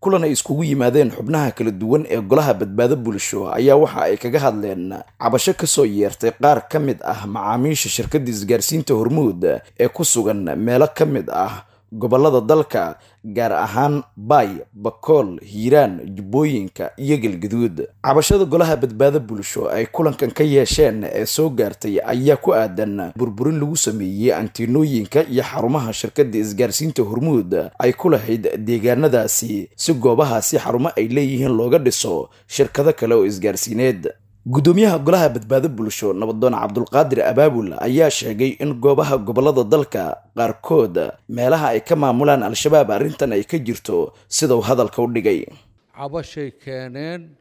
kulan ay iskugu yimaadeen xubnaha kala duwan ee golaha badbaado bulsho ayaa waxa ay kaga hadleen cabasho kasoo yeertay qaar ka mid ah macaamiisha shirkadda isgaarsiinta hormuud ee ku sugan meelo ka mid ah gobollada dalka gaar ahaan baay bakool hiiraan jubbooyinka iyo galgaduud cabashada golaha badbaado bulsho ay kulankan ka yeesheen ee soo gaartay ayaa ku aadan burburin lagu sameeyey antiinooyinka iyo xarumaha shirkadda isgaarsiinta hormuud ay ku lahayd deegaanadaasi si goobahaasi xarumo ay leeyihiin looga dhiso shirkado kale oo isgaarsiineed gudoomiyaha golaha badbaado bulsho nabadoon cabdulqaadir abaabul ayaa sheegay in goobaha gobollada dalka qaarkood meelaha ay ka maamulaan al-shabaab arrintan ay ka jirto sidau hadalka u dhigay cabashay keeneen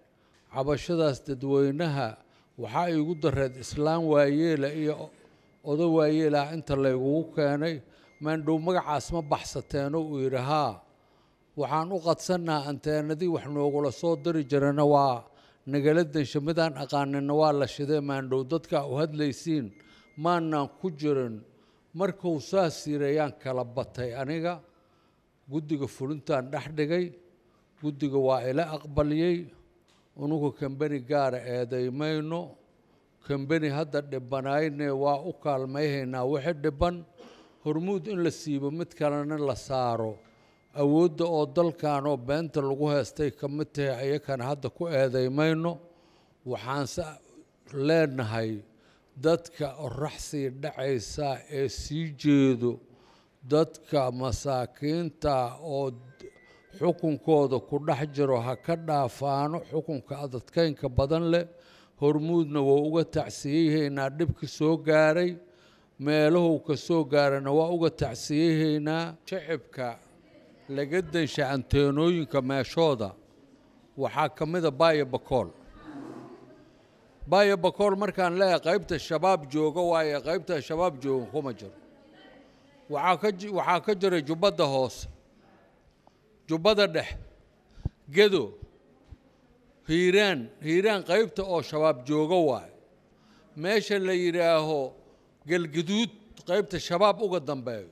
cabashadaas dadweynaha waxaa igu dareed islaam waayeela iyo odo waayeelah inta laygugu keenay meendhow magacaas ma baxsateeno uu yidhi haa waxaan u qadsannaha anteenadii wax noogula soo dari jirana waa nagala daysho midaan aqaanina waa la shiday maandhow dadkaa u hadlaysiin maanaan ku jirin markuu saas yirayaan kala batay aniga guddiga fulintaan dhex dhigay guddiga waa ila aqbaliyey unugu kambeni gaara eedaymayno mayno hadda dhibanayne waa u kaalmayhaynaa wixii dhiban hormuud in la siibo mid kalena la saaro awoodda oo dalkan oo beenta lagu heystay ka mid tahay ayakan hadda ku eedeymayno waxaanse leenahay dadka oraxsii dhacaysa ee sii jeedo dadka masaakiinta oo xukunkooda ku dhex jiro ha ka dhaafaano xukunka adadkeynka badan leh hormuudna waa uga tacsiyeyhaynaa dhibka soo gaaray meelahu ka soo gaarayna waa uga tacsiyeyhaynaa shicibka لجدن شانتينوين كما شودا وحاكم ذا باي بكول باي بكول مركان لا قيبت الشباب جو قوايا قيبت الشباب جو خمجر وحاكج وحاكجر جبده هوس جبده ده جدو هيران هيران قيبت او شباب جو قوايا ماشي اللي يراهو قل جدود قيبت الشباب او باي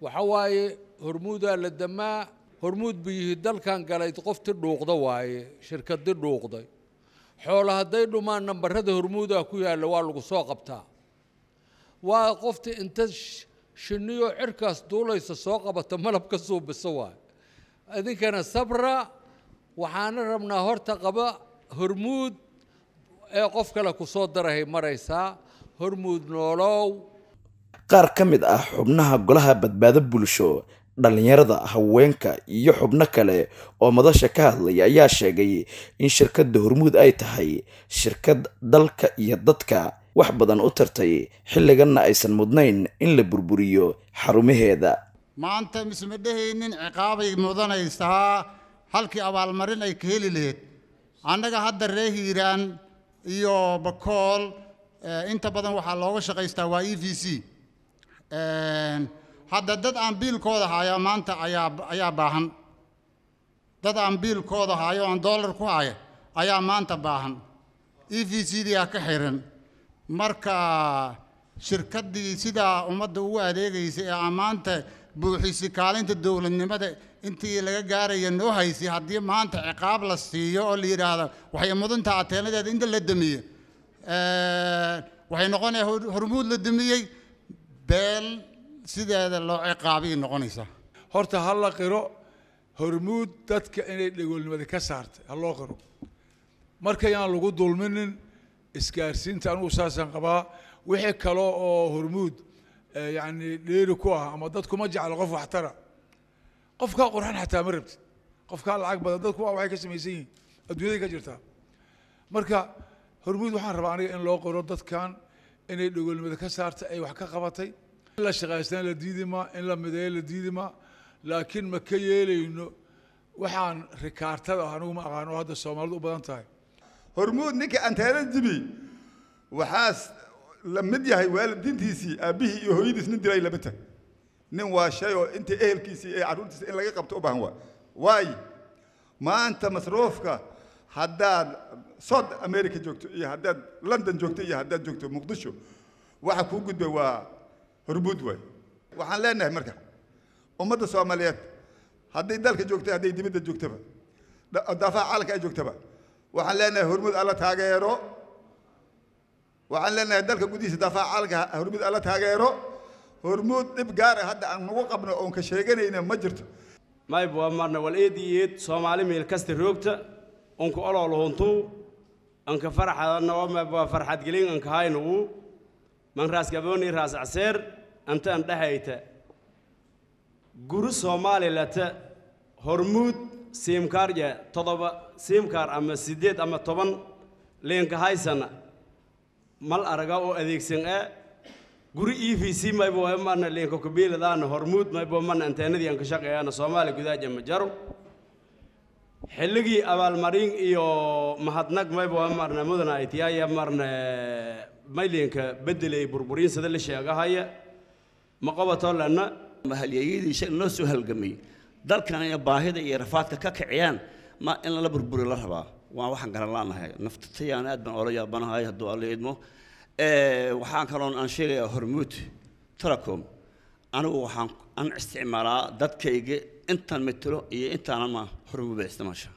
وحواي hormuudaa la damaa hormuud buu dalkan galayd qofti dhuuqda waaye shirkadi dhuuqday xoolo hadday dhumaan nambarada hormuudaa ku yaalla waa lagu soo qabtaa waa qofti inta shinniyo cirkaas duulaysa soo qabata malab ka suubisa waay idinkana sabra waxaana rabnaa horta qaba hormuud ee qof kale kusoo darahay maraysaa hormuud noolow qaar ka mid ah xubnaha golaha badbaado bulsho dhallinyarada haweenka iyo xubno kale oo madasha ka hadlaya ayaa sheegay in shirkadda hormuud ay tahay shirkad dalka iyo dadka wax badan u tartay xilliganna aysan mudnayn in la burburiyo xarumaheeda maanta misma dhehaynin ciqaabay mudanaysaa halkii abaalmarin ay ka heli laheyd annaga hadda ree hiiraan iyo bakool eh, inta badan waxaa looga shaqaystaa waa e v c eh, hadda dad aan biilkooda haayaa maanta ayaa ayaa baahan dad aan biilkooda haayo aan doolar ku haya ayaa maanta baahan e v c d a ka xiran marka shirkaddii sidaa ummadda ugu adeegaysay ee ammaanta buuxisay kaalinta dowladnimada intii laga gaaraya noo haysay haddii maanta ciqaab la siiyo oo la yidhaahdo waxay mudan ateenadeeda inta la damiyo waxay noqonaya hormuud la damiyey beel sideeda loo ciqaabay noqonaysaa horta ha la qiro hormuud dadka inay dhegoolnimada ka saartay ha loo qiro markayaan lagu dulminin isgaarsiinta anugu saasaan qabaa wixii kale oo hormuud eh, yacni dheeri ku ah ama dadkuma jeclo qof waxtara qofkaa qurxan xataa ma rabtid qofkaa lacag badan dadku waa waxay ka samaysan yihiin adduunyaday ka jirtaa marka hormuud waxaan rabaa aniga in loo qiro dadkan inay dhegoolnimada ka saartay ay wax ka qabatay la shaqaystaan la diidimaa in la mideeyo la diidimaa laakiin ma ka yeelayno waxaan rikaartada anugu ma aqaano oo hadda soomaalidu u badan tahay hormuud ninka antaana jibi waxaas la mid yahay waalidiintiisii aabbihii iyo hooyadiis nin dilay lama tag nin waa shay oo inta ehelkiisii ee carruurtiisa in laga qabto u baahan waa waay maanta masruufka haddaad south america joogto iyo haddaad london joogto iyo haddaad joogto muqdisho waxa kuu gudba waa ربود وي وحان لنا مركا ومدى صوماليات هادي دالك جوكتا هادي دمدة جوكتا دافع عالك جوكتا وحان لنا هرمود على تاغيرو وحان لنا دالك جوكتا دافع عالك هرمود على تاغيرو هرمود نبقار هادا عن موقبنا اونك شيغانين مجرد ما يبوا مرنا والايديات صومالي من الكاست الروكتا اونك اولو لونتو اونك فرحة اونك فرحة جلين اونك هاينو man raasgaboni raasacseer anta an dhahayta guru soomaali lata hormuud siimkaarya todoba siimkaar ama siddeed ama toban liinka haysana mal araga oo adeegsan e guri e v c maybo mana liinka kubiiladaana hormuud maybo mana anteenadii aan ka shaqeeyaana soomaali gudaaja ma jaro xilligii abaalmarin iyo mahadnag maybo marna mudana itiyaaya marna maylinka beddelay burburiinsada la sheegahaya ma qabato lana mahalyayadiisa inoo soo halgamay dalkan iyo baahida iyo rafaadka ka kiciyaan ma in lala burburi la rabaa waa waxaan garan laanahay naftatayaan aad baan oola yaabanahay hadduu alla idmo waxaan kaloon aan sheegayaa hormuud telecom anigu waxaan aan isticmaalaa dadkayga intaan matelo iyo intaanama hormuuba isticmaasha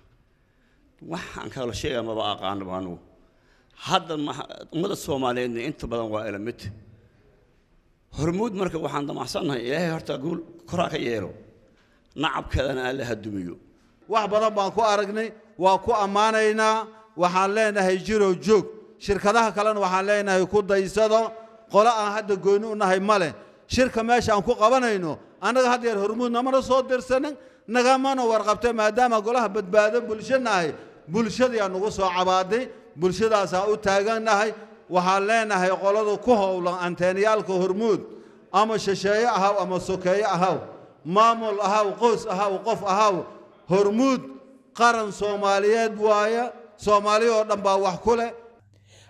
waxaan kala sheegaa maba aqaanaba anigu hadda ummada soomaaliyeedna inta badan waa ila mid hormuud marka waxaan damacsannahay ilaahay horta guul koraa ka yeelo nacabkeedana alle ha dumiyo wax badan baan ku aragnay waa ku ammaanaynaa waxaan leenahay jiro joog shirkadaha kalena waxaan leenahay ku daysada qolo aan hadda gooni u nahay ma leh shirka meesha aan ku qabanayno annaga had yeer hormuud namana soo dirsanin nagamana warqabtay maadaama golaha badbaado bulsho nahay bulshadii aan nagu soo cabaaday bulshadaasaa u taagannahay waxaan leenahay qolada ku howlan anteenyaalka hormuud ama shisheeye ahaw ama sokeeye ahaw maamul ahaw qoys ahaw qof ahaw hormuud qaran soomaaliyeed waaya soomaali oo dhan baa wax ku leh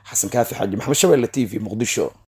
xasan kaafi xaaji maxamed shabeelle t v muqdisho